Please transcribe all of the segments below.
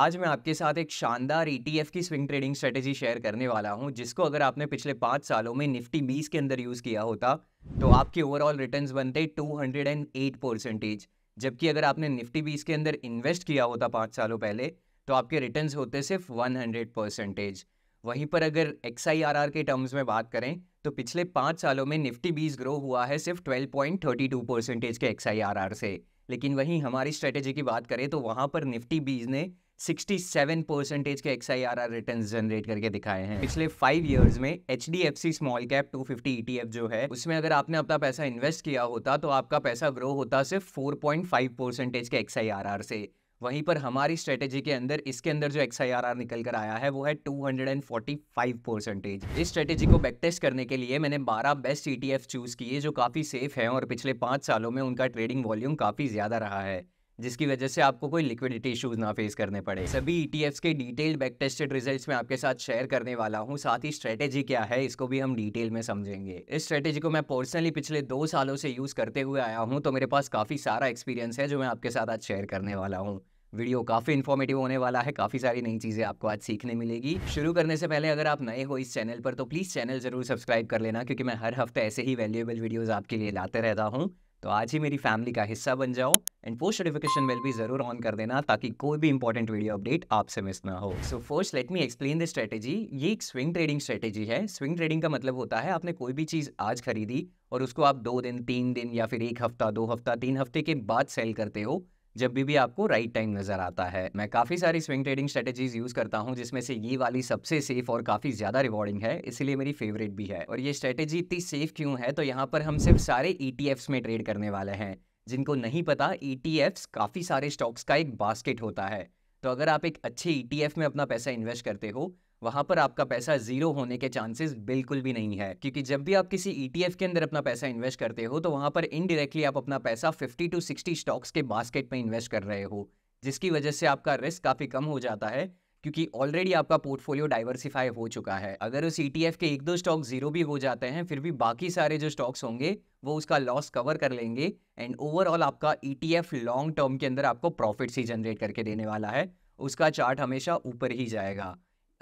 आज मैं आपके साथ एक शानदार ईटीएफ e की स्विंग ट्रेडिंग स्ट्रेटेजी शेयर करने वाला हूं जिसको अगर आपने पिछले पाँच सालों में निफ्टी बीस के अंदर यूज़ किया होता तो आपके ओवरऑल रिटर्न बनते एट परसेंटेज जबकि अगर आपने निफ्टी बीस के अंदर इन्वेस्ट किया होता पाँच सालों पहले तो आपके रिटर्न होते सिर्फ वन हंड्रेड परसेंटेज वहीं पर अगर एक्स आई आर आर के टर्म्स में बात करें तो पिछले पाँच सालों में निफ्टी बीस ग्रो हुआ है सिर्फ twelve point thirty two percentage के एक्स आई आर आर से लेकिन वहीं हमारी स्ट्रेटेजी की बात करें तो वहाँ पर निफ्टी बीज ने 67 परसेंटेज के X I R R return generate करके दिखाए हैं पिछले फाइव ईयर्स में H D F C small cap two fifty E T F जो है उसमें अगर आपने अपना पैसा इन्वेस्ट किया होता तो आपका पैसा ग्रो होता सिर्फ फोर पॉइंट फाइव परसेंटेज के एक्स आई आर आर से वहीं पर हमारी स्ट्रेटेजी के अंदर इसके अंदर जो एक्स आई आर निकल कर आया है वो है two hundred and forty five percentage इस स्ट्रेटेजी को बैक टेस्ट करने के लिए मैंने बारह बेस्ट ई चूज किए जो काफ़ी सेफ है और पिछले पांच सालों में उनका ट्रेडिंग वॉल्यूम काफ़ी ज़्यादा रहा है जिसकी वजह से आपको कोई लिक्विडिटी इश्यूज ना फेस करने पड़े सभी ई e के डिटेल्ड बैक टेस्टेड रिजल्ट्स मैं आपके साथ शेयर करने वाला हूँ साथ ही स्ट्रेटेजी क्या है इसको भी हम डिटेल में समझेंगे इस स्ट्रेटेजी को मैं पर्सनली पिछले दो सालों से यूज़ करते हुए आया हूँ तो मेरे पास काफ़ी सारा एक्सपीरियंस है जो मैं आपके साथ आज शेयर करने वाला हूँ वीडियो काफ़ी इन्फॉर्मेटिव होने वाला है काफ़ी सारी नई चीज़ें आपको आज सीखने मिलेगी शुरू करने से पहले अगर आप नए हो इस चैनल पर तो प्लीज़ चैनल ज़रूर सब्सक्राइब कर लेना क्योंकि मैं हर हफ्ते ऐसे ही वैल्यूएबल वीडियोज़ आपके लिए लाते रहता हूँ तो आज ही मेरी फैमिली का हिस्सा बन जाओ एंड पोस्ट नोटिफिकेशन बेल भी जरूर ऑन कर देना ताकि कोई भी इंपॉर्टेंट वीडियो अपडेट आपसे मिस ना हो so first let me explain the strategy ये एक स्विंग ट्रेडिंग स्ट्रेटेजी है स्विंग ट्रेडिंग का मतलब होता है आपने कोई भी चीज़ आज खरीदी और उसको आप दो दिन तीन दिन या फिर एक हफ्ता दो हफ्ता तीन हफ्ते के बाद सेल करते हो जब भी भी आपको राइट टाइम नज़र आता है मैं काफ़ी सारी स्विंग ट्रेडिंग स्ट्रेटेजीज यूज़ करता हूँ जिसमें से ये वाली सबसे सेफ और काफ़ी ज़्यादा रिवॉर्डिंग है इसलिए मेरी फेवरेट भी है और ये स्ट्रेटेजी इतनी सेफ क्यों है तो यहाँ पर हम सिर्फ सारे ई e में ट्रेड करने वाले हैं जिनको नहीं पता ई e काफ़ी सारे स्टॉक्स का एक बास्केट होता है तो अगर आप एक अच्छे ई e में अपना पैसा इन्वेस्ट करते हो वहां पर आपका पैसा जीरो होने के चांसेस बिल्कुल भी नहीं है क्योंकि जब भी आप किसी ईटीएफ e के अंदर अपना पैसा इन्वेस्ट करते हो तो वहाँ पर इनडायरेक्टली आप अपना पैसा 50 टू 60 स्टॉक्स के बास्केट में इन्वेस्ट कर रहे हो जिसकी वजह से आपका रिस्क काफ़ी कम हो जाता है क्योंकि ऑलरेडी आपका पोर्टफोलियो डाइवर्सिफाई हो चुका है अगर उस ई e के एक दो स्टॉक जीरो भी हो जाते हैं फिर भी बाकी सारे जो स्टॉक्स होंगे वो उसका लॉस कवर कर लेंगे एंड ओवरऑल आपका ई लॉन्ग टर्म के अंदर आपको प्रॉफिट्स ही जनरेट करके देने वाला है उसका चार्ट हमेशा ऊपर ही जाएगा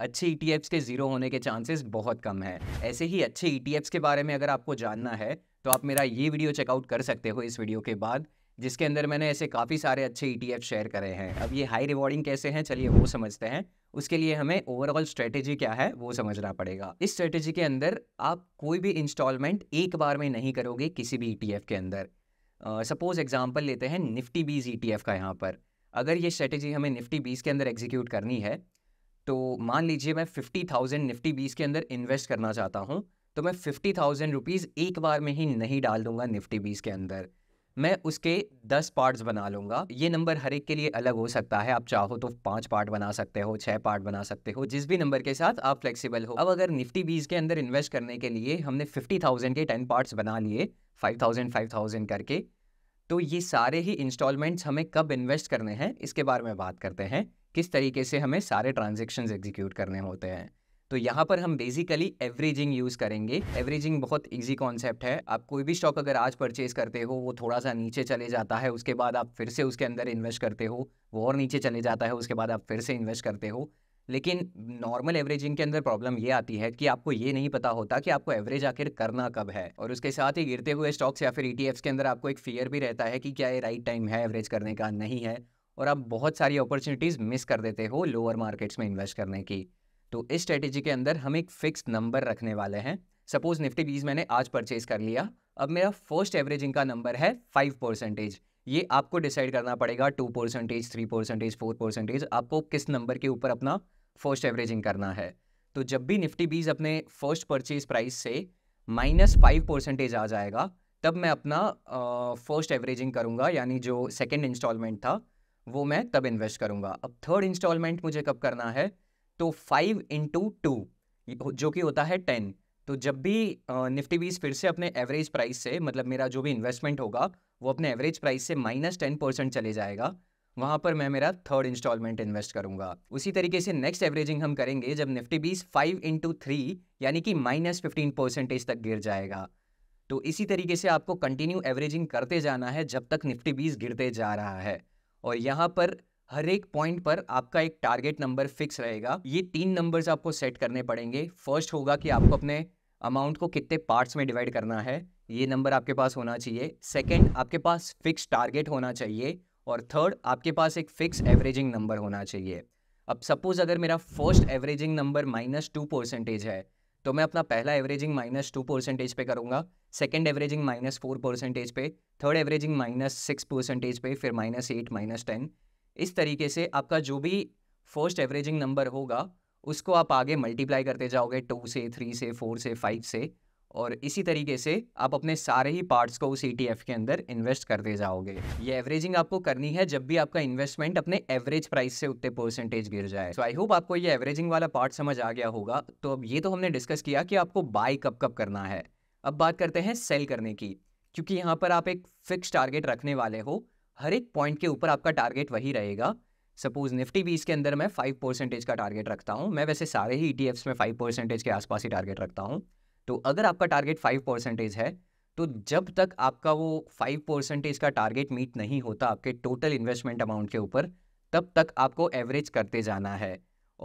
अच्छे ई e के ज़ीरो होने के चांसेस बहुत कम है ऐसे ही अच्छे ई e के बारे में अगर आपको जानना है तो आप मेरा ये वीडियो चेकआउट कर सकते हो इस वीडियो के बाद जिसके अंदर मैंने ऐसे काफ़ी सारे अच्छे ई e शेयर करे हैं अब ये हाई रिवॉर्डिंग कैसे हैं चलिए वो समझते हैं उसके लिए हमें ओवरऑल स्ट्रेटेजी क्या है वो समझना पड़ेगा इस स्ट्रेटेजी के अंदर आप कोई भी इंस्टॉलमेंट एक बार में नहीं करोगे किसी भी ई के अंदर सपोज uh, एग्जाम्पल लेते हैं निफ्टी बीज ई का यहाँ पर अगर ये स्ट्रेटेजी हमें निफ्टी बीस के अंदर एग्जीक्यूट करनी है तो मान लीजिए मैं फिफ्टी थाउजेंड निफ्टी बीस के अंदर इन्वेस्ट करना चाहता हूँ तो मैं फिफ्टी थाउजेंड रुपीज़ एक बार में ही नहीं डाल दूंगा निफ्टी बीस के अंदर मैं उसके दस पार्ट्स बना लूँगा ये नंबर हर एक के लिए अलग हो सकता है आप चाहो तो पाँच पार्ट बना सकते हो छः पार्ट बना सकते हो जिस भी नंबर के साथ आप फ्लेक्सिबल हो अब अगर निफ्टी बीस के अंदर इन्वेस्ट करने के लिए हमने फिफ्टी थाउजेंड के टेन पार्ट्स बना लिए फाइव थाउजेंड फाइव थाउजेंड करके तो ये सारे ही इंस्टॉलमेंट्स हमें कब इन्वेस्ट करने हैं इसके बारे में बात करते हैं किस तरीके से हमें सारे ट्रांजेक्शन एग्जीक्यूट करने होते हैं तो यहाँ पर हम बेसिकली एवरेजिंग यूज़ करेंगे एवरेजिंग बहुत इजी कॉन्सेप्ट है आप कोई भी स्टॉक अगर आज परचेज करते हो वो थोड़ा सा नीचे चले जाता है उसके बाद आप फिर से उसके अंदर इन्वेस्ट करते हो वो और नीचे चले जाता है उसके बाद आप फिर से इन्वेस्ट करते हो लेकिन नॉर्मल एवरेजिंग के अंदर प्रॉब्लम ये आती है कि आपको ये नहीं पता होता कि आपको एवरेज आखिर करना कब है और उसके साथ ही गिरते हुए स्टॉक्स या फिर ई e के अंदर आपको एक फियर भी रहता है कि क्या ये राइट टाइम है एवरेज करने का नहीं है और आप बहुत सारी अपॉर्चुनिटीज़ मिस कर देते हो लोअर मार्केट्स में इन्वेस्ट करने की तो इस स्ट्रेटेजी के अंदर हम एक फिक्स नंबर रखने वाले हैं सपोज निफ्टी बीज मैंने आज परचेज कर लिया अब मेरा फर्स्ट एवरेजिंग का नंबर है फाइव परसेंटेज ये आपको डिसाइड करना पड़ेगा two percentage three percentage four percentage आपको किस नंबर के ऊपर अपना फर्स्ट एवरेजिंग करना है तो जब भी निफ्टी बीज अपने फर्स्ट परचेज प्राइस से माइनस फाइव परसेंटेज आ जाएगा तब मैं अपना फर्स्ट एवरेजिंग करूँगा यानी जो सेकेंड इंस्टॉलमेंट था वो मैं तब इन्वेस्ट करूंगा अब थर्ड इंस्टॉलमेंट मुझे कब करना है तो फाइव इंटू टू जो कि होता है टेन तो जब भी निफ्टी बीस फिर से अपने एवरेज प्राइस से मतलब मेरा जो भी इन्वेस्टमेंट होगा वो अपने एवरेज प्राइस से माइनस टेन परसेंट चले जाएगा वहाँ पर मैं मेरा थर्ड इंस्टॉलमेंट इन्वेस्ट करूँगा उसी तरीके से नेक्स्ट एवरेजिंग हम करेंगे जब निफ्टी बीस फाइव इंटू थ्री यानी कि माइनस फिफ्टीन परसेंटेज तक गिर जाएगा तो इसी तरीके से आपको कंटिन्यू एवरेजिंग करते जाना है जब तक निफ्टी बीस गिरते जा रहा है और यहाँ पर हर एक पॉइंट पर आपका एक टारगेट नंबर फिक्स रहेगा ये तीन नंबर्स आपको सेट करने पड़ेंगे फर्स्ट होगा कि आपको अपने अमाउंट को कितने पार्ट्स में डिवाइड करना है ये नंबर आपके पास होना चाहिए सेकंड आपके पास फिक्स टारगेट होना चाहिए और थर्ड आपके पास एक फिक्स एवरेजिंग नंबर होना चाहिए अब सपोज़ अगर मेरा first averaging number minus two percentage है तो मैं अपना पहला एवरेजिंग माइनस टू परसेंटेज पे करूँगा second averaging minus four percentage पे third averaging minus six percentage पे फिर माइनस एट माइनस टेन इस तरीके से आपका जो भी फर्स्ट एवरेजिंग नंबर होगा उसको आप आगे मल्टीप्लाई करते जाओगे टू से थ्री से फोर से फाइव से और इसी तरीके से आप अपने सारे ही पार्ट्स को उस ई e के अंदर इन्वेस्ट करते जाओगे ये एवरेजिंग आपको करनी है जब भी आपका इन्वेस्टमेंट अपने एवरेज प्राइस से उतने परसेंटेज गिर जाए तो आई होप आपको ये एवरेजिंग वाला पार्ट समझ आ गया होगा तो अब ये तो हमने डिस्कस किया कि आपको बाय कब कब करना है अब बात करते हैं सेल करने की क्योंकि यहाँ पर आप एक फिक्स टारगेट रखने वाले हो हर एक पॉइंट के ऊपर आपका टारगेट वही रहेगा सपोज निफ्टी बीस के अंदर मैं फाइव परसेंटेज का टारगेट रखता हूँ मैं वैसे सारे ही ई e में फाइव परसेंटेज के आसपास ही टारगेट रखता हूँ तो अगर आपका टारगेट फाइव परसेंटेज है तो जब तक आपका वो फाइव परसेंटेज का टारगेट मीट नहीं होता आपके टोटल इन्वेस्टमेंट अमाउंट के ऊपर तब तक आपको एवरेज करते जाना है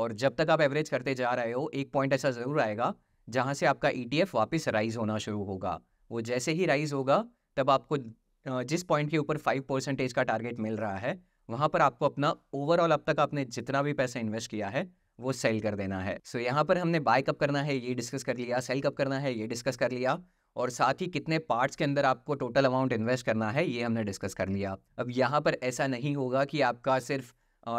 और जब तक आप एवरेज करते जा रहे हो एक पॉइंट ऐसा ज़रूर आएगा जहाँ से आपका ई e वापस राइज होना शुरू होगा वो जैसे ही राइज होगा तब आपको जिस पॉइंट के ऊपर फाइव परसेंटेज का टारगेट मिल रहा है वहाँ पर आपको अपना ओवरऑल अब तक आपने जितना भी पैसा इन्वेस्ट किया है वो सेल कर देना है सो so, यहाँ पर हमने बाय कब करना है ये डिस्कस कर लिया सेल कब करना है ये डिस्कस कर लिया और साथ ही कितने पार्ट्स के अंदर आपको टोटल अमाउंट इन्वेस्ट करना है ये हमने डिस्कस कर लिया अब यहाँ पर ऐसा नहीं होगा कि आपका सिर्फ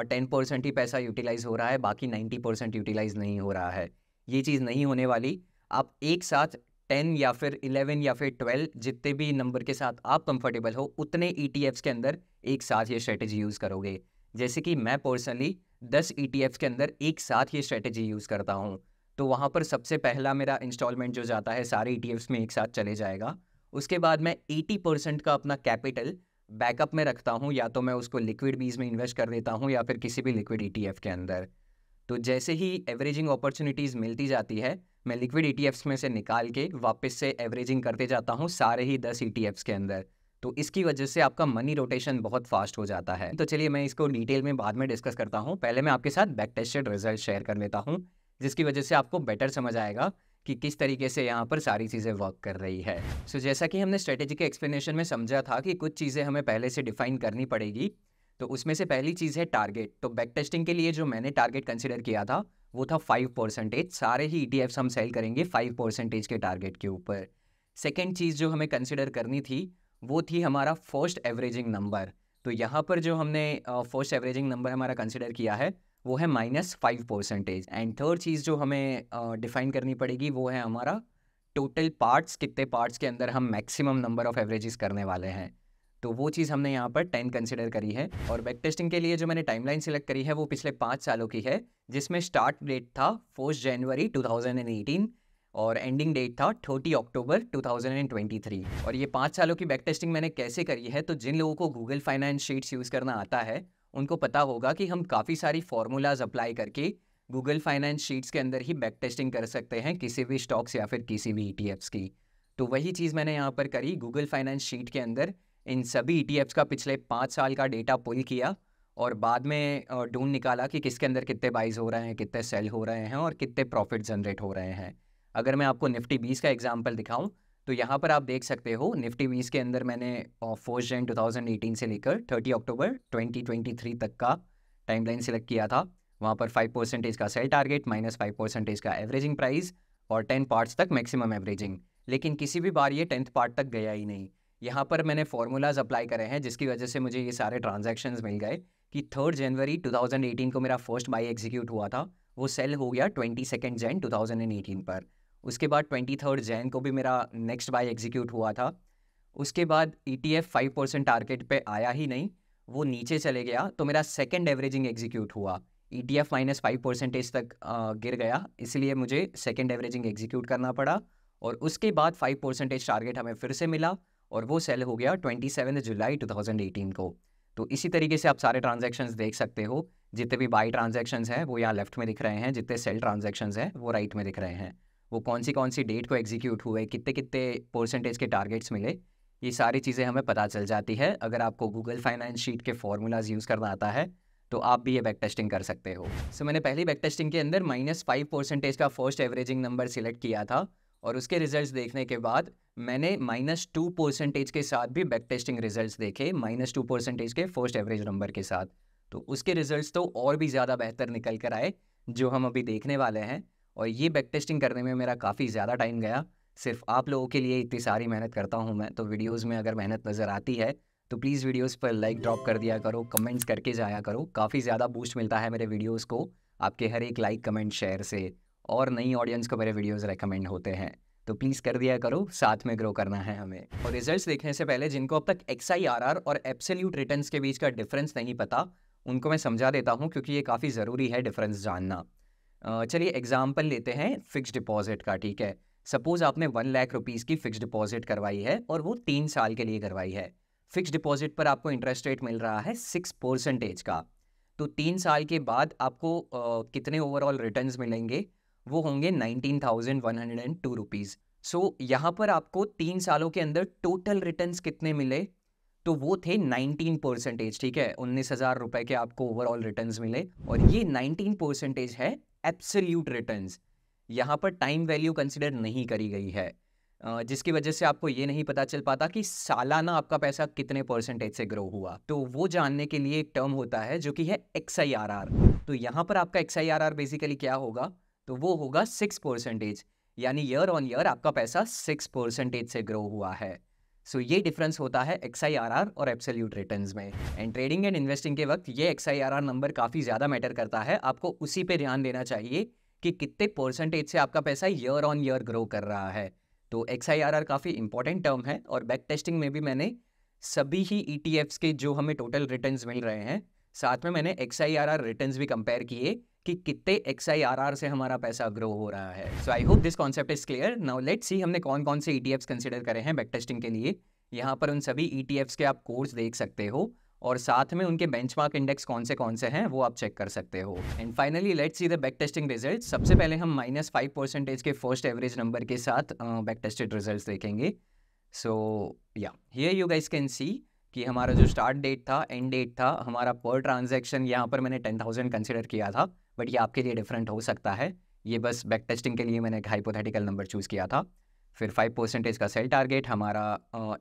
टेन परसेंट ही पैसा यूटिलाइज़ हो रहा है बाकी नाइन्टी परसेंट यूटिलाइज़ नहीं हो रहा है ये चीज़ नहीं होने वाली आप एक साथ टेन या फिर इलेवन या फिर ट्वेल्व जितने भी नंबर के साथ आप कंफर्टेबल हो उतने ई e के अंदर एक साथ ये स्ट्रेटेजी यूज़ करोगे जैसे कि मैं पर्सनली दस ई e के अंदर एक साथ ये स्ट्रेटेजी यूज़ करता हूँ तो वहाँ पर सबसे पहला मेरा इंस्टॉलमेंट जो जाता है सारे ई e में एक साथ चले जाएगा उसके बाद मैं एटी परसेंट का अपना कैपिटल बैकअप में रखता हूँ या तो मैं उसको लिक्विड बीज में इन्वेस्ट कर देता हूँ या फिर किसी भी लिक्विड ई e के अंदर तो जैसे ही एवरेजिंग अपॉर्चुनिटीज़ मिलती जाती है मैं लिक्विड ई में से निकाल के वापस से एवरेजिंग करते जाता हूँ सारे ही दस ई के अंदर तो इसकी वजह से आपका मनी रोटेशन बहुत फास्ट हो जाता है तो चलिए मैं इसको डिटेल में बाद में डिस्कस करता हूँ पहले मैं आपके साथ बैक टेस्टेड रिजल्ट शेयर कर लेता हूँ जिसकी वजह से आपको बेटर समझ आएगा कि किस तरीके से यहाँ पर सारी चीज़ें वर्क कर रही है सो so, जैसा कि हमने स्ट्रेटेजी के एक्सप्लेनेशन में समझा था कि कुछ चीज़ें हमें पहले से डिफाइन करनी पड़ेगी तो उसमें से पहली चीज़ है टारगेट तो बैक टेस्टिंग के लिए जो मैंने टारगेट कंसिडर किया था वो था फाइव परसेंटेज सारे ही ई e हम सेल करेंगे फाइव परसेंटेज के टारगेट के ऊपर सेकेंड चीज़ जो हमें कंसिडर करनी थी वो थी हमारा फर्स्ट एवरेजिंग नंबर तो यहाँ पर जो हमने फर्स्ट एवरेजिंग नंबर हमारा कंसिडर किया है वो है minus five percentage and third चीज़ जो हमें डिफाइन uh, करनी पड़ेगी वो है हमारा टोटल पार्ट्स कितने पार्ट्स के अंदर हम मैक्सिमम नंबर ऑफ एवरेजेस करने वाले हैं तो वो चीज़ हमने यहाँ पर टेन कंसिडर करी है और बैक टेस्टिंग के लिए जो मैंने टाइमलाइन सिलेक्ट करी है वो पिछले पाँच सालों की है जिसमें स्टार्ट डेट था फोर्थ जनवरी टू और एंडिंग डेट था 30 अक्टूबर 2023 और ये पाँच सालों की बैक टेस्टिंग मैंने कैसे करी है तो जिन लोगों को गूगल फाइनेंस शीट्स यूज़ करना आता है उनको पता होगा कि हम काफ़ी सारी फार्मूलाज अप्लाई करके गूगल फाइनेंस शीट्स के अंदर ही बैक टेस्टिंग कर सकते हैं किसी भी स्टॉक्स या फिर किसी भी ई e की तो वही चीज़ मैंने यहाँ पर करी गूगल फाइनेंस शीट के अंदर इन सभी ई e का पिछले पाँच साल का डेटा पुल किया और बाद में ढूंढ निकाला कि किसके अंदर कितने बाइज हो रहे हैं कितने सेल हो रहे हैं और कितने प्रॉफिट जनरेट हो रहे हैं अगर मैं आपको निफ्टी बीस का एग्जाम्पल दिखाऊँ तो यहाँ पर आप देख सकते हो निफ्टी बीस के अंदर मैंने फोर्स्ट जैन टू से लेकर 30 अक्टूबर 2023 तक का टाइमलाइन सेलेक्ट किया था वहाँ पर फाइव परसेंटेज का sell target minus five percentage का एवरेजिंग प्राइस और टेन पार्ट्स तक मैक्सिमम एवरेजिंग लेकिन किसी भी बार ये टेंथ पार्ट तक गया ही नहीं यहाँ पर मैंने फॉर्मूलाज अप्लाई करे हैं जिसकी वजह से मुझे ये सारे ट्रांजैक्शंस मिल गए कि थर्ड जनवरी 2018 को मेरा फर्स्ट बाई एग्जीक्यूट हुआ था वो सेल हो गया ट्वेंटी सेकेंड जैन टू पर उसके बाद ट्वेंटी थर्ड जैन को भी मेरा नेक्स्ट बाय एग्जीक्यूट हुआ था उसके बाद E T F five percent target पर आया ही नहीं वो नीचे चले गया तो मेरा सेकेंड एवरेजिंग एग्जीक्यूट हुआ E T F minus five percentage तक गिर गया इसलिए मुझे सेकेंड एवरेजिंग एग्जीक्यूट करना पड़ा और उसके बाद फाइव परसेंटेज टारगेट हमें फिर से मिला और वो सेल हो गया twenty seven July two thousand eighteen को तो इसी तरीके से आप सारे ट्रांजेक्शन देख सकते हो जितने भी बाई ट्रांजेक्शन हैं वो यहाँ लेफ्ट में दिख रहे हैं जितने सेल ट्रांजेक्शन हैं वो राइट में दिख रहे हैं वो कौन सी कौन सी डेट को एग्जीक्यूट हुए कितने कितने परसेंटेज के टारगेट्स मिले ये सारी चीज़ें हमें पता चल जाती है अगर आपको गूगल फाइनेंस शीट के फॉर्मूलाज यूज़ करना आता है तो आप भी ये बैक टेस्टिंग कर सकते हो सो so, मैंने पहली बैक टेस्टिंग के अंदर माइनस फाइव परसेंटेज का फर्स्ट एवरेजिंग नंबर सिलेक्ट किया था और उसके रिजल्ट्स देखने के बाद मैंने माइनस टू परसेंटेज के साथ भी बैक टेस्टिंग रिजल्ट देखे माइनस टू परसेंटेज के फर्स्ट एवरेज नंबर के साथ तो उसके रिजल्ट तो और भी ज़्यादा बेहतर निकल कर आए जो हम अभी देखने वाले हैं और ये बैक टेस्टिंग करने में मेरा काफ़ी ज़्यादा टाइम गया सिर्फ आप लोगों के लिए इतनी सारी मेहनत करता हूँ मैं तो वीडियोज़ में अगर मेहनत नज़र आती है तो प्लीज़ वीडियोज़ पर लाइक ड्रॉप कर दिया करो कमेंट्स करके जाया करो काफ़ी ज़्यादा बूस्ट मिलता है मेरे वीडियोज़ को आपके हर एक लाइक कमेंट शेयर से और नई ऑडियंस को मेरे वीडियोस रेकमेंड होते हैं तो प्लीज़ कर दिया करो साथ में ग्रो करना है हमें और रिजल्ट्स देखने से पहले जिनको अब तक एक्स और एप्सल्यूट रिटर्न्स के बीच का डिफरेंस नहीं पता उनको मैं समझा देता हूँ क्योंकि ये काफ़ी ज़रूरी है डिफरेंस जानना चलिए एग्जाम्पल लेते हैं फिक्स डिपॉजिट का ठीक है सपोज आपने वन लाख रुपीज़ की फिक्स डिपॉजिट करवाई है और वो तीन साल के लिए करवाई है फिक्स डिपॉजिट पर आपको इंटरेस्ट रेट मिल रहा है सिक्स परसेंटेज का तो तीन साल के बाद आपको आ, कितने ओवरऑल रिटर्न मिलेंगे वो होंगे nineteen thousand one hundred and two rupees so यहाँ पर आपको तीन सालों के अंदर टोटल रिटर्न कितने मिले तो वो थे 19 परसेंटेज ठीक है उन्नीस हज़ार रुपए के आपको ओवरऑल रिटर्न्स मिले और ये 19 परसेंटेज है एब्सोल्यूट रिटर्न्स यहाँ पर टाइम वैल्यू कंसिडर नहीं करी गई है जिसकी वजह से आपको ये नहीं पता चल पाता कि सालाना आपका पैसा कितने परसेंटेज से ग्रो हुआ तो वो जानने के लिए एक टर्म होता है जो कि है एक्स आई आर आर तो यहाँ पर आपका X I R R basically क्या होगा तो वो होगा सिक्स परसेंटेज यानी ईयर ऑन ईयर आपका पैसा सिक्स परसेंटेज से ग्रो हुआ है सो ये डिफरेंस होता है एक्स और एब्सोल्यूट रिटर्न में एंड ट्रेडिंग एंड इन्वेस्टिंग के वक्त ये एक्स नंबर काफ़ी ज़्यादा मैटर करता है आपको उसी पर ध्यान देना चाहिए कि कितने परसेंटेज से आपका पैसा ईयर ऑन ईयर ग्रो कर रहा है तो एक्स काफ़ी इंपॉर्टेंट टर्म है और बैक टेस्टिंग में भी मैंने सभी ही ई e के जो हमें टोटल रिटर्न मिल रहे हैं साथ में मैंने X I R R return भी कंपेयर किए कि कितने एक्स आई आर आर से हमारा पैसा ग्रो हो रहा है so I hope this concept is clear now let see हमने कौन कौन से ई टी एफ्स कंसिडर करे हैं बैक टेस्टिंग के लिए यहाँ पर उन सभी ई टी एफ्स के आप कोर्स देख सकते हो और साथ में उनके बेंचमार्क इंडेक्स कौन से कौन से हैं वो आप चेक कर सकते हो and finally let see the back testing result सबसे पहले हम माइनस फाइव परसेंटेज के फर्स्ट एवरेज नंबर के साथ बैक टेस्टेड रिजल्ट देखेंगे सो या here you guys can see कि हमारा जो स्टार्ट डेट था एंड डेट था हमारा पर ट्रांजेक्शन यहाँ पर मैंने टेन थाउजेंड कंसिडर किया था बट ये आपके लिए डिफरेंट हो सकता है ये बस बैक टेस्टिंग के लिए मैंने एक हाइपोथेटिकल नंबर चूज़ किया था फिर फाइव परसेंटेज का सेल टारगेट हमारा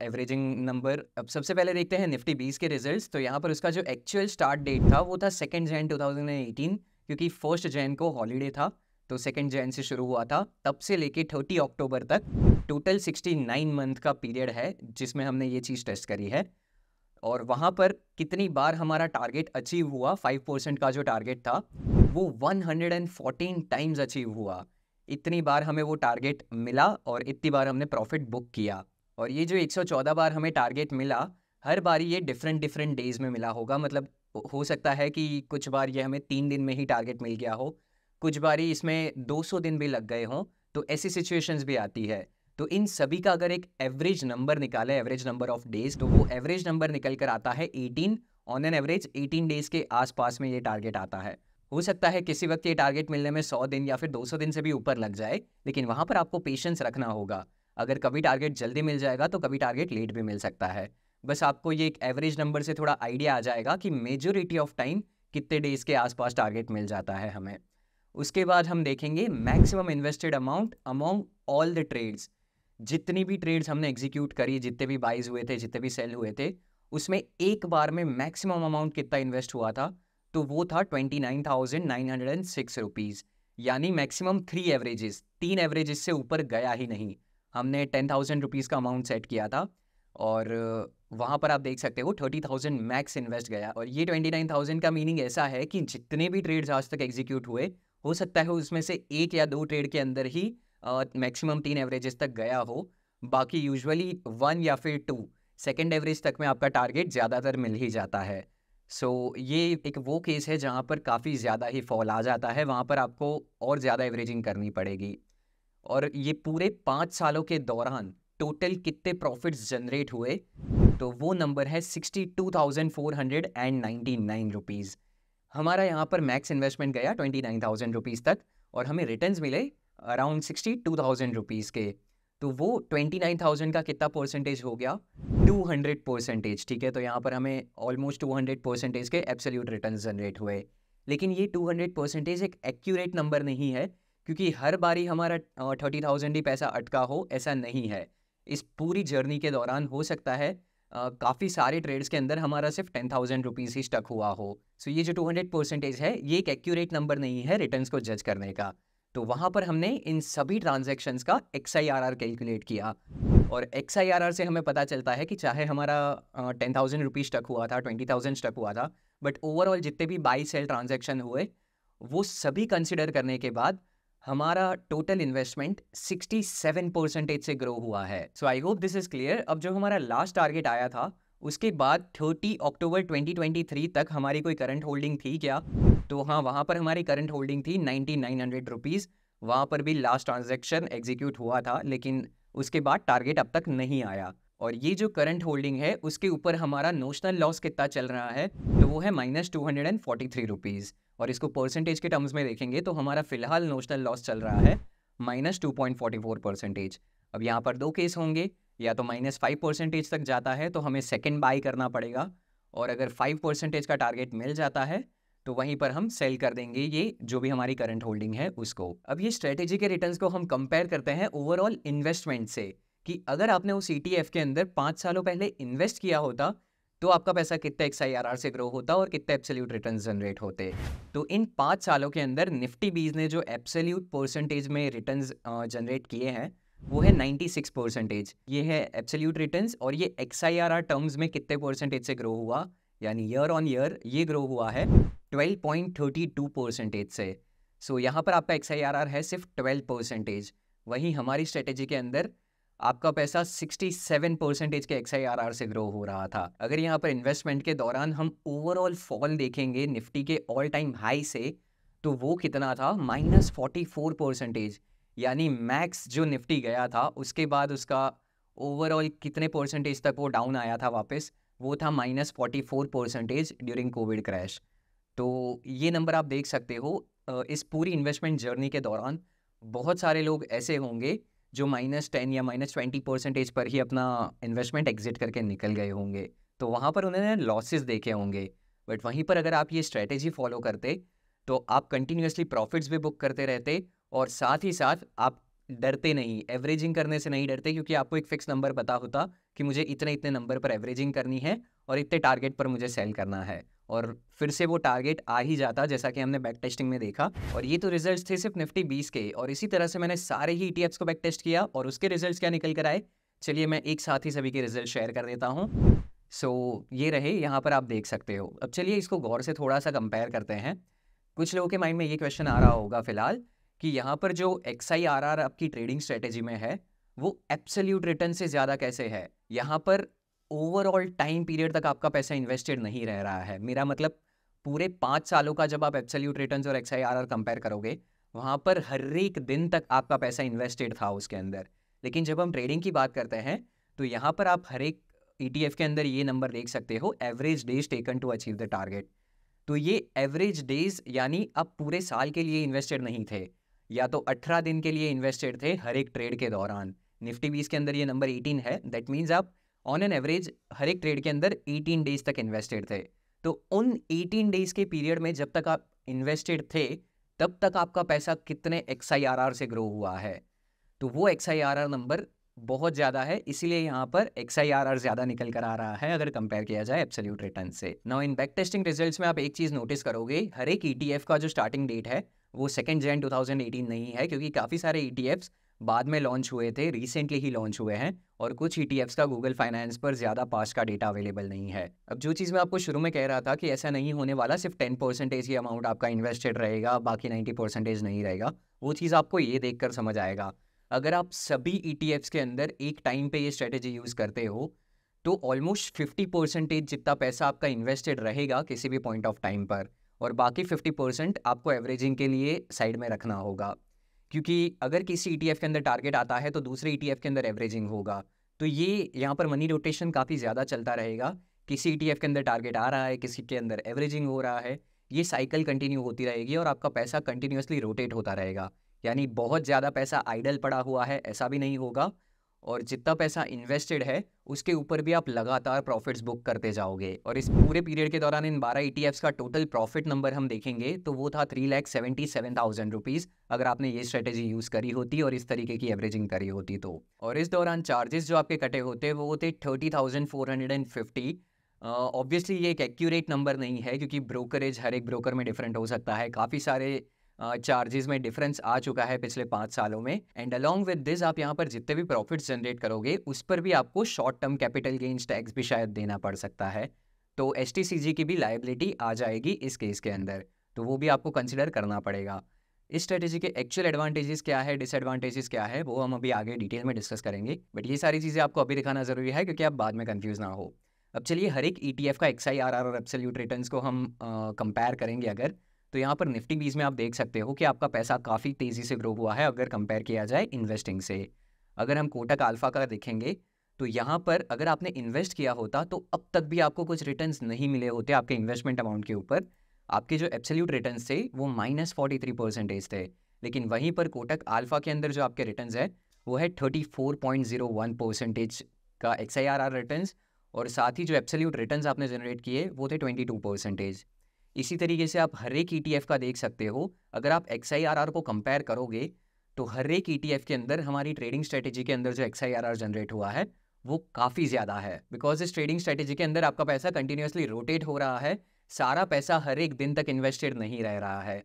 एवरेजिंग नंबर अब सबसे पहले देखते हैं निफ्टी बीस के रिजल्ट्स तो यहाँ पर उसका जो एक्चुअल स्टार्ट डेट था वो था सेकेंड जैन टू क्योंकि फर्स्ट जैन को हॉलीडे था तो सेकेंड जैन से शुरू हुआ था तब से लेके थर्टी अक्टूबर तक टोटल सिक्सटी नाइन मंथ का पीरियड है जिसमें हमने ये चीज़ टेस्ट करी है और वहाँ पर कितनी बार हमारा टारगेट अचीव हुआ फाइव परसेंट का जो टारगेट था वो one hundred and fourteen times achieve हुआ इतनी बार हमें वो टारगेट मिला और इतनी बार हमने प्रॉफिट बुक किया और ये जो 114 बार हमें टारगेट मिला हर बारी ये डिफरेंट डिफरेंट डेज में मिला होगा मतलब हो सकता है कि कुछ बार ये हमें तीन दिन में ही टारगेट मिल गया हो कुछ बारी इसमें 200 दिन भी लग गए हों तो ऐसी सिचुएशंस भी आती है तो इन सभी का अगर एक एवरेज नंबर निकाले एवरेज नंबर ऑफ डेज तो वो एवरेज नंबर निकल कर आता है 18 ऑन एन एवरेज 18 डेज के आसपास में ये टारगेट आता है हो सकता है किसी वक्त ये टारगेट मिलने में 100 दिन या फिर 200 दिन से भी ऊपर लग जाए लेकिन वहाँ पर आपको पेशेंस रखना होगा अगर कभी टारगेट जल्दी मिल जाएगा तो कभी टारगेट लेट भी मिल सकता है बस आपको ये एक एवरेज नंबर से थोड़ा आइडिया आ जाएगा कि मेजोरिटी ऑफ टाइम कितने डेज के आसपास टारगेट मिल जाता है हमें उसके बाद हम देखेंगे maximum invested amount among all the trades जितनी भी ट्रेड्स हमने एग्जीक्यूट करी जितने भी बाइज हुए थे जितने भी सेल हुए थे उसमें एक बार में मैक्सिमम अमाउंट कितना इन्वेस्ट हुआ था तो वो था twenty nine thousand nine hundred and six rupees यानी मैक्सिमम थ्री एवरेजेस तीन एवरेजेस से ऊपर गया ही नहीं हमने टेन थाउजेंड रुपीज़ का अमाउंट सेट किया था और वहाँ पर आप देख सकते हो थर्टी थाउजेंड मैक्स इन्वेस्ट गया और ये ट्वेंटी नाइन थाउजेंड का मीनिंग ऐसा है कि जितने भी ट्रेड्स आज तक एग्जीक्यूट हुए हो सकता है उसमें से एक या दो ट्रेड के अंदर ही मैक्सिमम तीन एवरेजेस तक गया हो बाकी यूजुअली वन या फिर टू सेकेंड एवरेज तक में आपका टारगेट ज़्यादातर मिल ही जाता है सो so, ये एक वो केस है जहाँ पर काफ़ी ज़्यादा ही फॉल आ जाता है वहाँ पर आपको और ज़्यादा एवरेजिंग करनी पड़ेगी और ये पूरे पाँच सालों के दौरान टोटल कितने प्रॉफिट्स जनरेट हुए तो वो नंबर है sixty two thousand four hundred and ninety nine rupees हमारा यहाँ पर मैक्स इन्वेस्टमेंट गया ट्वेंटी नाइन थाउजेंड रुपीज़ तक और हमें रिटर्न्स मिले around sixty two thousand rupees के तो वो ट्वेंटी नाइन थाउजेंड का कितना परसेंटेज हो गया टू हंड्रेड परसेंटेज ठीक है तो यहाँ पर हमें ऑलमोस्ट टू हंड्रेड परसेंटेज के एब्सोल्यूट रिटर्न जनरेट हुए लेकिन ये टू हंड्रेड परसेंटेज एक एक्यूरेट नंबर नहीं है क्योंकि हर बारी हमारा थर्टी थाउजेंड ही पैसा अटका हो ऐसा नहीं है इस पूरी जर्नी के दौरान हो सकता है काफ़ी सारे ट्रेड्स के अंदर हमारा सिर्फ टेन थाउजेंड रुपीज़ ही स्टक हुआ हो सो so ये जो टू हंड्रेड परसेंटेज है ये एक एक्यूरेट नंबर नहीं है रिटर्न्स को जज करने का तो वहाँ पर हमने इन सभी ट्रांजेक्शन्स का X I R R calculate किया और एक्स आई आर आर से हमें पता चलता है कि चाहे हमारा टेन थाउजेंड रुपीज़ स्टक हुआ था ट्वेंटी थाउजेंड स्टक हुआ था बट ओवरऑल जितने भी बाई सेल ट्रांजेक्शन हुए वो सभी कंसिडर करने के बाद हमारा टोटल इन्वेस्टमेंट 67 परसेंटेज से ग्रो हुआ है so I hope this is clear अब जो हमारा लास्ट टारगेट आया था उसके बाद 30 अक्टूबर 2023 तक हमारी कोई करंट होल्डिंग थी क्या तो हाँ वहाँ पर हमारी करंट होल्डिंग थी नाइन्टी नाइन हंड्रेड रुपीज़ वहाँ पर भी लास्ट ट्रांजेक्शन एग्जीक्यूट हुआ था लेकिन उसके बाद टारगेट अब तक नहीं आया और ये जो करंट होल्डिंग है उसके ऊपर हमारा नोशनल लॉस कितना चल रहा है तो वो है minus two hundred and forty three rupees और इसको परसेंटेज के टर्म्स में देखेंगे तो हमारा फिलहाल नोशनल लॉस चल रहा है minus two point forty four percentage अब यहाँ पर दो केस होंगे या तो माइनस फाइव परसेंटेज तक जाता है तो हमें सेकेंड बाई करना पड़ेगा और अगर फाइव परसेंटेज का टारगेट मिल जाता है तो वहीं पर हम सेल कर देंगे ये जो भी हमारी करंट होल्डिंग है उसको अब ये स्ट्रेटेजी के रिटर्न्स को हम कंपेयर करते हैं ओवरऑल इन्वेस्टमेंट से कि अगर आपने उस ई e के अंदर पाँच सालों पहले इन्वेस्ट किया होता तो आपका पैसा कितने एक्स आई से ग्रो होता और कितने एप्सल्यूट रिटर्न जनरेट होते तो इन पाँच सालों के अंदर निफ्टी बीज ने जो एप्सल्यूट परसेंटेज में रिटर्न जनरेट किए हैं वो है 96 परसेंटेज ये है एब्सोल्यूट रिटर्न्स और ये X I R R terms में कितने परसेंटेज से ग्रो हुआ यानी ईयर ऑन ईयर ये ग्रो हुआ है 12.32 परसेंटेज से सो so, यहाँ पर आपका एक्स आई आर आर है सिर्फ 12 परसेंटेज वहीं हमारी स्ट्रेटेजी के अंदर आपका पैसा 67 परसेंटेज के एक्स आई आर आर से ग्रो हो रहा था अगर यहाँ पर इन्वेस्टमेंट के दौरान हम ओवरऑल फॉल देखेंगे निफ्टी के ऑल टाइम हाई से तो वो कितना था माइनस फोर्टी फोर परसेंटेज यानी मैक्स जो निफ्टी गया था उसके बाद उसका ओवरऑल कितने परसेंटेज तक वो डाउन आया था वापस वो था minus forty four percentage during Covid crash तो ये नंबर आप देख सकते हो इस पूरी इन्वेस्टमेंट जर्नी के दौरान बहुत सारे लोग ऐसे होंगे जो माइनस टेन या माइनस ट्वेंटी परसेंटेज पर ही अपना इन्वेस्टमेंट एग्जिट करके निकल गए होंगे तो वहाँ पर उन्होंने लॉसेस देखे होंगे बट वहीं पर अगर आप ये स्ट्रैटेजी फॉलो करते तो आप कंटिन्यूसली प्रॉफिट्स भी बुक करते रहते और साथ ही साथ आप डरते नहीं एवरेजिंग करने से नहीं डरते क्योंकि आपको एक फिक्स नंबर पता होता कि मुझे इतने इतने नंबर पर एवरेजिंग करनी है और इतने टारगेट पर मुझे सेल करना है और फिर से वो टारगेट आ ही जाता जैसा कि हमने बैक टेस्टिंग में देखा और ये तो रिजल्ट्स थे सिर्फ निफ्टी बीस के और इसी तरह से मैंने सारे ही ई e को बैक टेस्ट किया और उसके रिज़ल्ट क्या निकल कर आए चलिए मैं एक साथ ही सभी के रिजल्ट शेयर कर देता हूँ सो so, ये रहे यहाँ पर आप देख सकते हो अब चलिए इसको गौर से थोड़ा सा कंपेयर करते हैं कुछ लोगों के माइंड में ये क्वेश्चन आ रहा होगा फिलहाल कि यहाँ पर जो एक्स आई आर आर आपकी ट्रेडिंग स्ट्रेटेजी में है वो एप्सल्यूट रिटर्न से ज़्यादा कैसे है यहाँ पर ओवरऑल टाइम पीरियड तक आपका पैसा इन्वेस्टेड नहीं रह रहा है मेरा मतलब पूरे पाँच सालों का जब आप एप्सल्यूट रिटर्न और X I R R compare करोगे वहाँ पर हर एक दिन तक आपका पैसा इन्वेस्टेड था उसके अंदर लेकिन जब हम ट्रेडिंग की बात करते हैं तो यहाँ पर आप हर एक ई e के अंदर ये नंबर देख सकते हो average days taken to achieve the target तो ये एवरेज डेज यानी आप पूरे साल के लिए इन्वेस्टेड नहीं थे या तो 18 दिन के लिए इन्वेस्टेड थे हर एक ट्रेड के दौरान निफ्टी बीस के अंदर ये नंबर 18 है दैट मीन्स आप ऑन एन एवरेज हर एक ट्रेड के अंदर 18 डेज तक इन्वेस्टेड थे तो उन 18 डेज के पीरियड में जब तक आप इन्वेस्टेड थे तब तक आपका पैसा कितने एक्स से ग्रो हुआ है तो वो एक्स नंबर बहुत ज़्यादा है इसीलिए यहाँ पर एक्स ज़्यादा निकल कर आ रहा है अगर कंपेयर किया जाए एब्सोल्यूट रिटर्न से now in back testing results में आप एक चीज़ नोटिस करोगे हर एक ई e का जो स्टार्टिंग डेट है वो सेकेंड जैन टू नहीं है क्योंकि काफ़ी सारे ई e बाद में लॉन्च हुए थे रिसेंटली ही लॉन्च हुए हैं और कुछ ई e का गूगल फाइनेंस पर ज़्यादा पास का डेटा अवेलेबल नहीं है अब जो चीज़ मैं आपको शुरू में कह रहा था कि ऐसा नहीं होने वाला सिर्फ टेन परसेंटेज ही अमाउंट आपका इन्वेस्टेड रहेगा बाकी नाइन्टी परसेंटेज नहीं रहेगा वो चीज़ आपको ये देख कर समझ आएगा अगर आप सभी ई e के अंदर एक टाइम पर ये स्ट्रेटेजी यूज़ करते हो तो ऑलमोस्ट फिफ्टी परसेंटेज जितना पैसा आपका इन्वेस्टेड रहेगा किसी भी पॉइंट ऑफ टाइम पर और बाकी 50 परसेंट आपको एवरेजिंग के लिए साइड में रखना होगा क्योंकि अगर किसी ई e के अंदर टारगेट आता है तो दूसरे ई e के अंदर एवरेजिंग होगा तो ये यहाँ पर मनी रोटेशन काफ़ी ज़्यादा चलता रहेगा किसी ई e के अंदर टारगेट आ रहा है किसी के अंदर एवरेजिंग हो रहा है ये साइकिल कंटिन्यू होती रहेगी और आपका पैसा कंटिन्यूसली रोटेट होता रहेगा यानी बहुत ज़्यादा पैसा आइडल पड़ा हुआ है ऐसा भी नहीं होगा और जितना पैसा इन्वेस्टेड है उसके ऊपर भी आप लगातार प्रॉफिट्स बुक करते जाओगे और इस पूरे पीरियड के दौरान इन 12 ई e का टोटल प्रॉफिट नंबर हम देखेंगे तो वो था three lakh seventy seven thousand rupees अगर आपने ये स्ट्रेटेजी यूज़ करी होती और इस तरीके की एवरेजिंग करी होती तो और इस दौरान चार्जेस जो आपके कटे होते वो थे thirty thousand four hundred and fifty obviously ये एक एक्यूरेट नंबर नहीं है क्योंकि ब्रोकरेज हर एक ब्रोकर में डिफरेंट हो सकता है काफ़ी सारे चार्जेस में डिफरेंस आ चुका है पिछले पाँच सालों में एंड अलॉन्ग विद दिस आप यहाँ पर जितने भी प्रॉफिट जनरेट करोगे उस पर भी आपको short term capital gains tax भी शायद देना पड़ सकता है तो एस की भी लाइबिलिटी आ जाएगी इस केस के अंदर तो वो भी आपको कंसिडर करना पड़ेगा इस स्ट्रेटेजी के एक्चुअल एडवांटेजेस क्या है डिसएडवांटेजेस क्या है वो हम अभी आगे डिटेल में डिस्कस करेंगे बट ये सारी चीज़ें आपको अभी दिखाना ज़रूरी है क्योंकि आप बाद में कन्फ्यूज़ ना हो अब चलिए हर एक ई e का एक्स आई आर आर और एब्सोल्यूट रिटर्न्स को हम कंपेयर करेंगे अगर तो यहाँ पर निफ्टी बीज में आप देख सकते हो कि आपका पैसा काफ़ी तेज़ी से ग्रो हुआ है अगर कंपेयर किया जाए इन्वेस्टिंग से अगर हम कोटक आल्फ़ा का देखेंगे तो यहाँ पर अगर आपने इन्वेस्ट किया होता तो अब तक भी आपको कुछ रिटर्न नहीं मिले होते आपके इन्वेस्टमेंट अमाउंट के ऊपर आपके जो एब्सोल्यूट रिटर्न थे वो माइनस फोर्टी थ्री परसेंटेज थे लेकिन वहीं पर कोटक आल्फ़ा के अंदर जो आपके रिटर्न है वो है thirty four point zero one percentage का X I R R return और साथ ही जो एब्सोल्यूट रिटर्न आपने जनरेट किए वो थे ट्वेंटी टू परसेंटेज इसी तरीके से आप हर एक ई e का देख सकते हो अगर आप एक्स को कंपेयर करोगे तो हर एक ई e के अंदर हमारी ट्रेडिंग स्ट्रेटेजी के अंदर जो एक्स जनरेट हुआ है वो काफ़ी ज़्यादा है बिकॉज इस ट्रेडिंग स्ट्रेटेजी के अंदर आपका पैसा कंटिन्यूसली रोटेट हो रहा है सारा पैसा हर एक दिन तक इन्वेस्टेड नहीं रह रहा है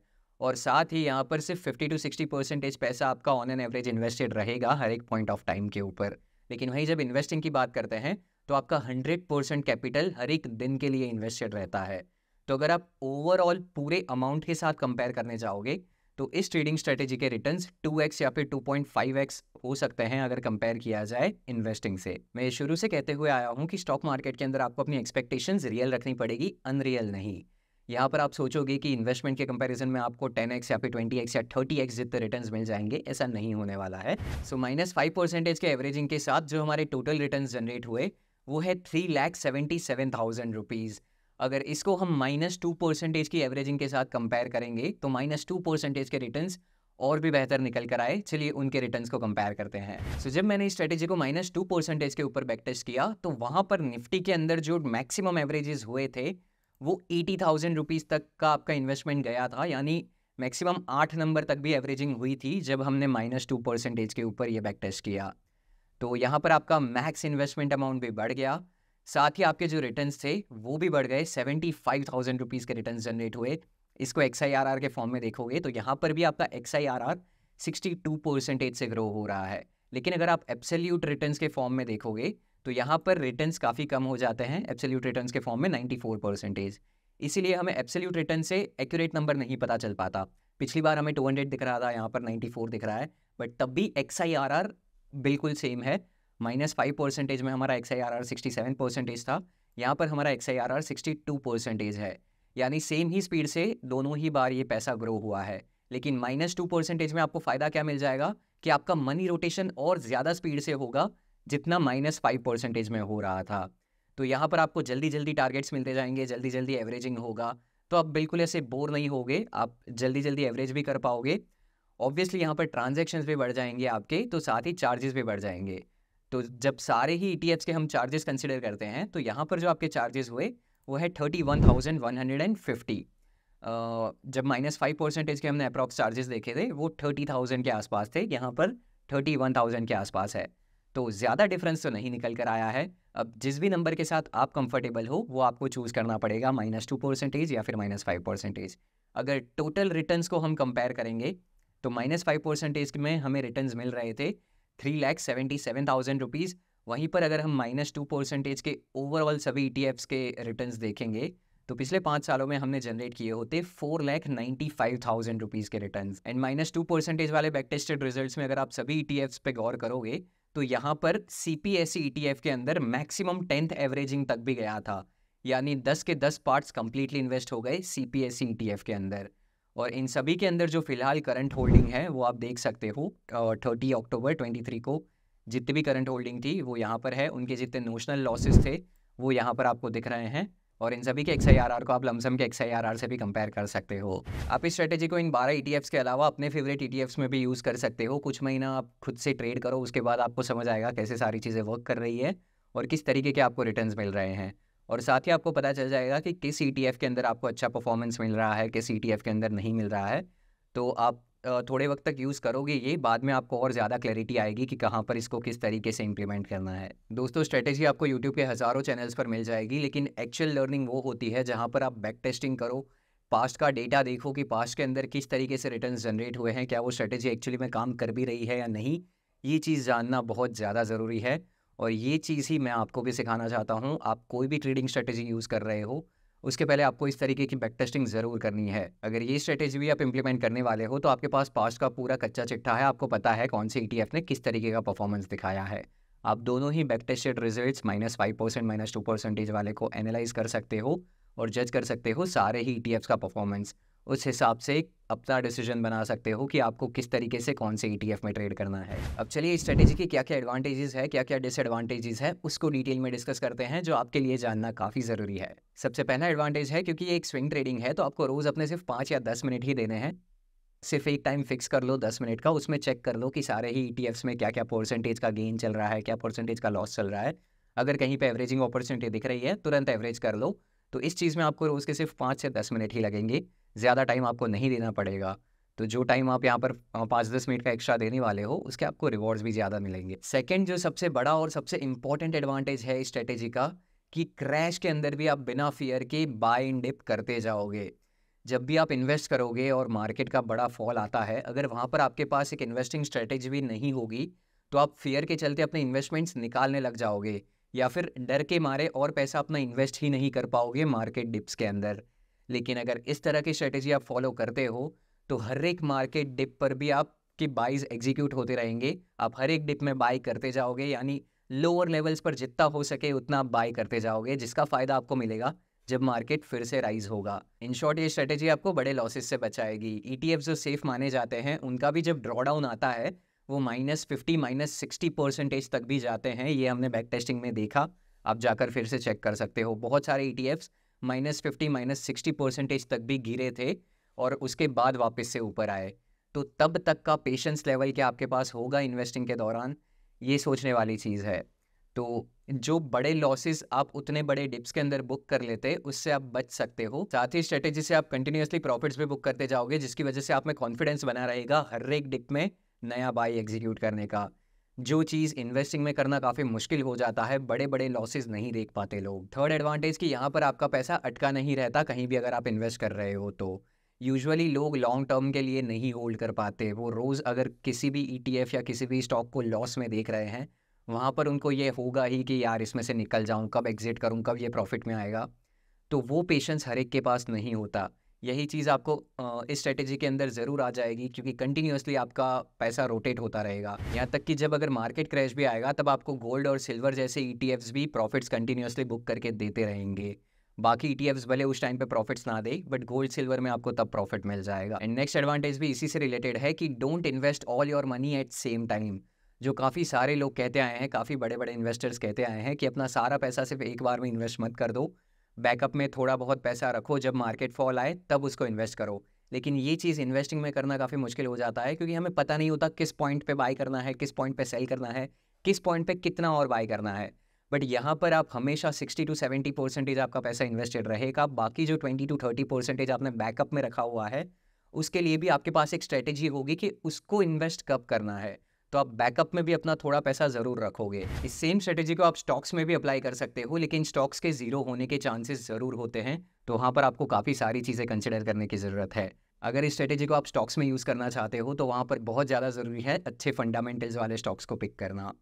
और साथ ही यहाँ पर सिर्फ 50 टू 60 परसेंटेज पैसा आपका ऑन एन एवरेज इन्वेस्टेड रहेगा हर एक पॉइंट ऑफ टाइम के ऊपर लेकिन वहीं जब इन्वेस्टिंग की बात करते हैं तो आपका 100 परसेंट कैपिटल हर एक दिन के लिए इन्वेस्टेड रहता है तो अगर आप ओवरऑल पूरे अमाउंट के साथ कंपेयर करने जाओगे तो इस ट्रेडिंग स्ट्रेटेजी के रिटर्न टू या फिर टू हो सकते हैं अगर कंपेयर किया जाए इन्वेस्टिंग से मैं शुरू से कहते हुए आया हूँ कि स्टॉक मार्केट के अंदर आपको अपनी एक्सपेक्टेशंस रियल रखनी पड़ेगी अनरियल नहीं यहाँ पर आप सोचोगे कि इन्वेस्टमेंट के कंपैरिजन में आपको 10x या फिर 20x या 30x जितने रिटर्न्स मिल जाएंगे ऐसा नहीं होने वाला है सो माइनस फाइव परसेंटेज के एवरेजिंग के साथ जो हमारे टोटल रिटर्न जनरेट हुए वो है three lakh seventy seven thousand rupees अगर इसको हम माइनस टू परसेंटेज की एवरेजिंग के साथ कंपेयर करेंगे तो माइनस टू परसेंटेज के रिटर्न्स और भी बेहतर निकल कर आए चलिए उनके रिटर्न्स को कंपेयर करते हैं सो so, जब मैंने इस स्ट्रेटेजी को माइनस टू परसेंटेज के ऊपर बैकटेस्ट किया तो वहाँ पर निफ्टी के अंदर जो मैक्सिमम एवरेजेस हुए थे वो एटी थाउजेंड रुपीज़ तक का आपका इन्वेस्टमेंट गया था यानी मैक्सिमम आठ नंबर तक भी एवरेजिंग हुई थी जब हमने माइनस टू परसेंटेज के ऊपर ये बैकटेस्ट किया तो यहाँ पर आपका मैक्स इन्वेस्टमेंट अमाउंट भी बढ़ गया साथ ही आपके जो रिटर्न थे वो भी बढ़ गए सेवेंटी फाइव थाउजेंड रुपीज़ के रिटर्न जनरेट हुए इसको एक्स आई आर आर के फॉर्म में देखोगे तो यहाँ पर भी आपका X I R R sixty two percentage से ग्रो हो रहा है लेकिन अगर आप एब्सोल्यूट रिटर्न्स के फॉर्म में देखोगे तो यहाँ पर रिटर्न्स काफ़ी कम हो जाते हैं एब्सोल्यूट रिटर्न्स के फॉर्म में फोर परसेंटेज इसीलिए हमें एब्सोल्यूट रिटर्न से एक्यूरेट नंबर नहीं पता चल पाता पिछली बार हमें टू हंड्रेड दिख रहा था यहाँ पर फोर दिख रहा है बट तब भी एक्स आई आर आर बिल्कुल सेम है माइनस फाइव परसेंटेज में हमारा X I R R sixty seven percentage था यहाँ पर हमारा X I R R sixty two percentage है यानी सेम ही स्पीड से दोनों ही बार ये पैसा ग्रो हुआ है लेकिन माइनस टू परसेंटेज में आपको फ़ायदा क्या मिल जाएगा कि आपका मनी रोटेशन और ज़्यादा स्पीड से होगा जितना माइनस फाइव परसेंटेज में हो रहा था तो यहाँ पर आपको जल्दी जल्दी टारगेट्स मिलते जाएंगे जल्दी जल्दी एवरेजिंग होगा तो आप बिल्कुल ऐसे बोर नहीं होगे आप जल्दी जल्दी एवरेज भी कर पाओगे ऑब्वियसली यहाँ पर ट्रांजेक्शन्स भी बढ़ जाएंगे आपके तो साथ ही चार्जेस भी बढ़ जाएंगे तो जब सारे ही ई e के हम चार्जेस कंसिडर करते हैं तो यहाँ पर जो आपके चार्जेस हुए वो है thirty one thousand one hundred and fifty जब माइनस फाइव परसेंटेज के हमने अप्रॉक्स चार्जेस देखे थे वो थर्टी थाउजेंड के आसपास थे यहाँ पर थर्टी वन थाउजेंड के आसपास है तो ज़्यादा डिफरेंस तो नहीं निकल कर आया है अब जिस भी नंबर के साथ आप कंफर्टेबल हो वो आपको चूज़ करना पड़ेगा माइनस टू परसेंटेज या फिर माइनस फाइव परसेंटेज अगर टोटल रिटर्न को हम कंपेयर करेंगे तो माइनस फाइव परसेंटेज में हमें रिटर्न मिल रहे थे three lakh seventy seven thousand rupees वहीं पर अगर हम माइनस टू परसेंटेज के ओवरऑल सभी ई e के रिटर्न देखेंगे तो पिछले पाँच सालों में हमने जनरेट किए होते four lakh ninety five thousand rupees के return and minus two percentage वाले बैक टेस्टेड रिजल्ट में अगर आप सभी ई e पे गौर करोगे तो यहाँ पर सी पी एस ई के अंदर मैक्सिमम टेंथ एवरेजिंग तक भी गया था यानी दस के दस पार्ट्स कंप्लीटली इन्वेस्ट हो गए सी पी एस ई के अंदर और इन सभी के अंदर जो फिलहाल करंट होल्डिंग है वो आप देख सकते हो थर्टी अक्टूबर ट्वेंटी थ्री को जितनी भी करंट होल्डिंग थी वो यहाँ पर है उनके जितने नोशनल लॉसेस थे वो यहाँ पर आपको दिख रहे हैं और इन सभी के एक्स को आप लमसम के एक्स से भी कंपेयर कर सकते हो आप इस स्ट्रेटेजी को इन 12 ई e के अलावा अपने फेवरेट ई e में भी यूज़ कर सकते हो कुछ महीना आप खुद से ट्रेड करो उसके बाद आपको समझ आएगा कैसे सारी चीज़ें वर्क कर रही है और किस तरीके के आपको रिटर्न मिल रहे हैं और साथ ही आपको पता चल जाएगा कि किस ई e के अंदर आपको अच्छा परफॉर्मेंस मिल रहा है किस ई e के अंदर नहीं मिल रहा है तो आप थोड़े वक्त तक यूज़ करोगे ये बाद में आपको और ज़्यादा क्लैरिटी आएगी कि कहाँ पर इसको किस तरीके से इम्प्लीमेंट करना है दोस्तों स्ट्रेटेजी आपको यूट्यूब के हज़ारों चैनल्स पर मिल जाएगी लेकिन एक्चुअल लर्निंग वो होती है जहाँ पर आप बैक टेस्टिंग करो पास्ट का डेटा देखो कि पास्ट के अंदर किस तरीके से रिटर्न जनरेट हुए हैं क्या वो स्ट्रेटेजी एक्चुअली में काम कर भी रही है या नहीं ये चीज़ जानना बहुत ज़्यादा ज़रूरी है और ये चीज़ ही मैं आपको भी सिखाना चाहता हूँ आप कोई भी ट्रेडिंग स्ट्रेटेजी यूज़ कर रहे हो उसके पहले आपको इस तरीके की बैक टेस्टिंग ज़रूर करनी है अगर ये स्ट्रेटेजी भी आप इंप्लीमेंट करने वाले हो तो आपके पास पास्ट का पूरा कच्चा चिट्ठा है आपको पता है कौन से ई e ने किस तरीके का परफॉर्मेंस दिखाया है आप दोनों ही back tested result minus five percent minus two percentage वाले को एनालाइज कर सकते हो और जज कर सकते हो सारे ही ई e का परफॉर्मेंस उस हिसाब से अपना डिसीजन बना सकते हो कि आपको किस तरीके से कौन से ई e में ट्रेड करना है अब चलिए इस स्ट्रेटेजी की क्या क्या एडवांटेजेस है क्या क्या डिसएडवांटेजेस है उसको डिटेल में डिस्कस करते हैं जो आपके लिए जानना काफ़ी ज़रूरी है सबसे पहला एडवांटेज है क्योंकि ये एक स्विंग ट्रेडिंग है तो आपको रोज़ अपने सिर्फ पाँच या दस मिनट ही देने हैं सिर्फ एक टाइम फिक्स कर लो दस मिनट का उसमें चेक कर लो कि सारे ही ई e में क्या क्या परसेंटेज का गेन चल रहा है क्या परसेंटेज का लॉस चल रहा है अगर कहीं पर एवरेजिंग अपॉर्चुनिटी दिख रही है तुरंत एवरेज कर लो तो इस चीज़ में आपको रोज़ के सिर्फ पाँच से दस मिनट ही लगेंगे ज़्यादा टाइम आपको नहीं देना पड़ेगा तो जो टाइम आप यहाँ पर पाँच दस मिनट का एक्स्ट्रा देने वाले हो उसके आपको रिवॉर्ड्स भी ज़्यादा मिलेंगे सेकेंड जो सबसे बड़ा और सबसे इम्पॉर्टेंट एडवांटेज है इस स्ट्रेटेजी का कि क्रैश के अंदर भी आप बिना फियर के बाय इन डिप करते जाओगे जब भी आप इन्वेस्ट करोगे और मार्केट का बड़ा फॉल आता है अगर वहाँ पर आपके पास एक इन्वेस्टिंग स्ट्रेटेजी भी नहीं होगी तो आप फियर के चलते अपने इन्वेस्टमेंट्स निकालने लग जाओगे या फिर डर के मारे और पैसा अपना इन्वेस्ट ही नहीं कर पाओगे मार्केट डिप्स के अंदर लेकिन अगर इस तरह की स्ट्रेटेजी आप फॉलो करते हो तो हर एक मार्केट डिप पर भी आप बाइज एग्जीक्यूट होते रहेंगे आप हर एक डिप में बाई करते जाओगे यानी लोअर लेवल्स पर जितना हो सके उतना आप बाय करते जाओगे जिसका फ़ायदा आपको मिलेगा जब मार्केट फिर से राइज होगा इन शॉर्ट ये स्ट्रेटेजी आपको बड़े लॉसेस से बचाएगी ई e जो सेफ माने जाते हैं उनका भी जब ड्रॉडाउन आता है वो minus fifty minus sixty percentage तक भी जाते हैं ये हमने बैक टेस्टिंग में देखा आप जाकर फिर से चेक कर सकते हो बहुत सारे E e minus fifty minus sixty percentage तक भी गिरे थे और उसके बाद वापस से ऊपर आए तो तब तक का पेशेंस लेवल क्या आपके पास होगा इन्वेस्टिंग के दौरान ये सोचने वाली चीज़ है तो जो बड़े लॉसेस आप उतने बड़े डिप्स के अंदर बुक कर लेते उससे आप बच सकते हो साथ ही स्ट्रेटेजी से आप कंटिन्यूसली प्रॉफिट्स भी बुक करते जाओगे जिसकी वजह से आप में कॉन्फिडेंस बना रहेगा हर एक डिप में नया बाई एग्जीक्यूट करने का जो चीज़ इन्वेस्टिंग में करना काफ़ी मुश्किल हो जाता है बड़े बड़े लॉसेज नहीं देख पाते लोग थर्ड एडवांटेज कि यहाँ पर आपका पैसा अटका नहीं रहता कहीं भी अगर आप इन्वेस्ट कर रहे हो तो यूजुअली लोग लॉन्ग टर्म के लिए नहीं होल्ड कर पाते वो रोज़ अगर किसी भी ई e या किसी भी स्टॉक को लॉस में देख रहे हैं वहाँ पर उनको ये होगा ही कि यार इसमें से निकल जाऊँ कब एग्ज़िट करूँ कब ये प्रॉफिट में आएगा तो वो पेशेंस हर एक के पास नहीं होता यही चीज़ आपको इस स्ट्रेटेजी के अंदर ज़रूर आ जाएगी क्योंकि कंटिन्यूसली आपका पैसा रोटेट होता रहेगा यहाँ तक कि जब अगर मार्केट क्रैश भी आएगा तब आपको गोल्ड और सिल्वर जैसे ई e भी प्रॉफिट्स कंटिन्यूसली बुक करके देते रहेंगे बाकी ई e भले उस टाइम पे प्रॉफिट्स ना दे बट गोल्ड सिल्वर में आपको तब प्रॉफिट मिल जाएगा एंड नेक्स्ट एडवांटेज भी इसी से रिलेटेड है कि don't invest all your money at same time जो काफ़ी सारे लोग कहते आए हैं काफ़ी बड़े बड़े इन्वेस्टर्स कहते आए हैं कि अपना सारा पैसा सिर्फ एक बार में इन्वेस्ट मत कर दो बैकअप में थोड़ा बहुत पैसा रखो जब मार्केट फॉल आए तब उसको इन्वेस्ट करो लेकिन ये चीज़ इन्वेस्टिंग में करना काफ़ी मुश्किल हो जाता है क्योंकि हमें पता नहीं होता किस पॉइंट पे बाय करना है किस पॉइंट पे सेल करना है किस पॉइंट पे कितना और बाय करना है बट यहाँ पर आप हमेशा 60 टू 70 परसेंटेज आपका पैसा इन्वेस्टेड रहेगा बाकी जो 20 टू 30 परसेंटेज आपने बैकअप में रखा हुआ है उसके लिए भी आपके पास एक स्ट्रेटेजी होगी कि उसको इन्वेस्ट कब करना है तो आप बैकअप में भी अपना थोड़ा पैसा ज़रूर रखोगे इस सेम स्ट्रेटेजी को आप स्टॉक्स में भी अप्लाई कर सकते हो लेकिन स्टॉक्स के ज़ीरो होने के चांसेस ज़रूर होते हैं तो वहाँ पर आपको काफ़ी सारी चीज़ें कंसिडर करने की ज़रूरत है अगर इस स्ट्रेटेजी को आप स्टॉक्स में यूज़ करना चाहते हो तो वहाँ पर बहुत ज़्यादा ज़रूरी है अच्छे फंडामेंटल्स वाले स्टॉक्स को पिक करना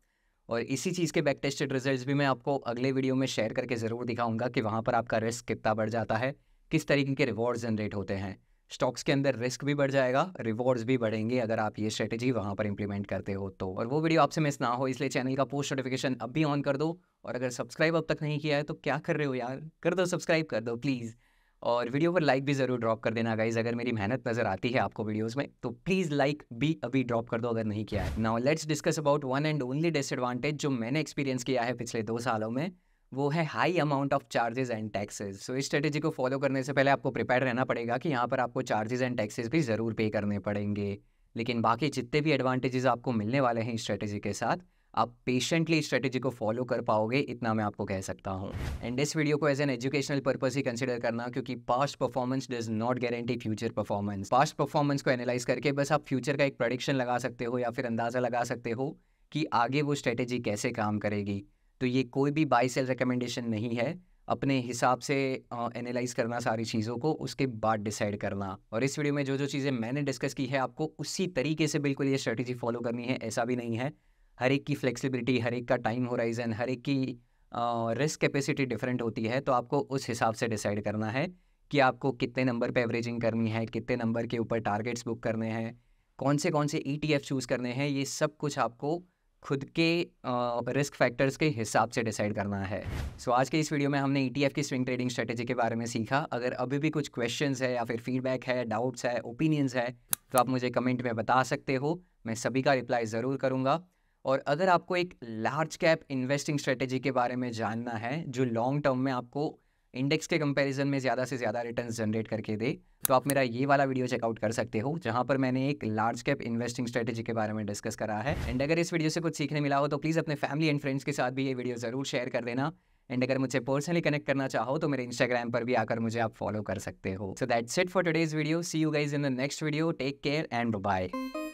और इसी चीज़ के बैक टेस्टेड रिजल्ट भी मैं आपको अगले वीडियो में शेयर करके ज़रूर दिखाऊंगा कि वहाँ पर आपका रिस्क कितना बढ़ जाता है किस तरीके के रिवॉर्ड जनरेट होते हैं स्टॉक्स के अंदर रिस्क भी बढ़ जाएगा रिवॉर्ड्स भी बढ़ेंगे अगर आप ये स्ट्रेटेजी वहाँ पर इंप्लीमेंट करते हो तो और वो वीडियो आपसे मिस ना हो इसलिए चैनल का पोस्ट नोटिफिकेशन अब भी ऑन कर दो और अगर सब्सक्राइब अब तक नहीं किया है तो क्या कर रहे हो यार कर दो सब्सक्राइब कर दो प्लीज़ और वीडियो पर लाइक भी ज़रूर ड्रॉप कर देना गाइज अगर मेरी मेहनत नज़र आती है आपको वीडियोस में तो प्लीज़ लाइक भी अभी ड्रॉप कर दो अगर नहीं किया है now let's discuss about one and only disadvantage जो मैंने एक्सपीरियंस किया है पिछले दो सालों में वो है high amount of charges and taxes so इस स्ट्रेटेजी को फॉलो करने से पहले आपको प्रिपेयर रहना पड़ेगा कि यहाँ पर आपको चार्जेस एंड टैक्सेस भी ज़रूर पे करने पड़ेंगे लेकिन बाकी जितने भी एडवांटेजेस आपको मिलने वाले हैं इस स्ट्रेटेजी के साथ आप पेशेंटली स्ट्रेटेजी को फॉलो कर पाओगे इतना मैं आपको कह सकता हूँ एंड इस वीडियो को एज एन एजुकेशनल पर्पज ही कंसिडर करना क्योंकि past performance does not guarantee future performance past performance को एनालाइज करके बस आप फ्यूचर का एक प्रोडिक्शन लगा सकते हो या फिर अंदाज़ा लगा सकते हो कि आगे वो स्ट्रेटेजी कैसे काम करेगी तो ये कोई भी बाई सेल रिकमेंडेशन नहीं है अपने हिसाब से एनालाइज करना सारी चीज़ों को उसके बाद डिसाइड करना और इस वीडियो में जो जो चीज़ें मैंने डिस्कस की है आपको उसी तरीके से बिल्कुल ये स्ट्रेटेजी फॉलो करनी है ऐसा भी नहीं है हर एक की फ्लेक्सिबिलिटी हर एक का टाइम होराइजन हर एक की रिस्क कैपेसिटी डिफरेंट होती है तो आपको उस हिसाब से डिसाइड करना है कि आपको कितने नंबर पर एवरेजिंग करनी है कितने नंबर के ऊपर टारगेट्स बुक करने हैं कौन से कौन से ई चूज़ करने हैं ये सब कुछ आपको खुद के रिस्क फैक्टर्स के हिसाब से डिसाइड करना है सो so, आज के इस वीडियो में हमने ई e की स्विंग ट्रेडिंग स्ट्रेटेजी के बारे में सीखा अगर अभी भी कुछ क्वेश्चन है या फिर फीडबैक है डाउट्स है ओपिनियंस है तो आप मुझे कमेंट में बता सकते हो मैं सभी का रिप्लाई ज़रूर करूँगा और अगर आपको एक लार्ज कैप इन्वेस्टिंग स्ट्रेटेजी के बारे में जानना है जो लॉन्ग टर्म में आपको इंडेक्स के कंपैरिजन में ज़्यादा से ज़्यादा रिटर्न जनरेट करके दे तो आप मेरा ये वाला वीडियो चेकआउट कर सकते हो जहाँ पर मैंने एक लार्ज कैप इन्वेस्टिंग स्ट्रेटेजी के बारे में डिस्कस करा है एंड अगर इस वीडियो से कुछ सीखने मिला हो तो प्लीज़ अपने फैमिली एंड फ्रेंड्स के साथ भी ये वीडियो ज़रूर शेयर कर देना एंड अगर मुझे पर्सनली कनेक्ट करना चाहो तो मेरे इंस्टाग्राम पर भी आकर मुझे आप फॉलो कर सकते हो so that's it for today's video see you guys in the next video take care and bye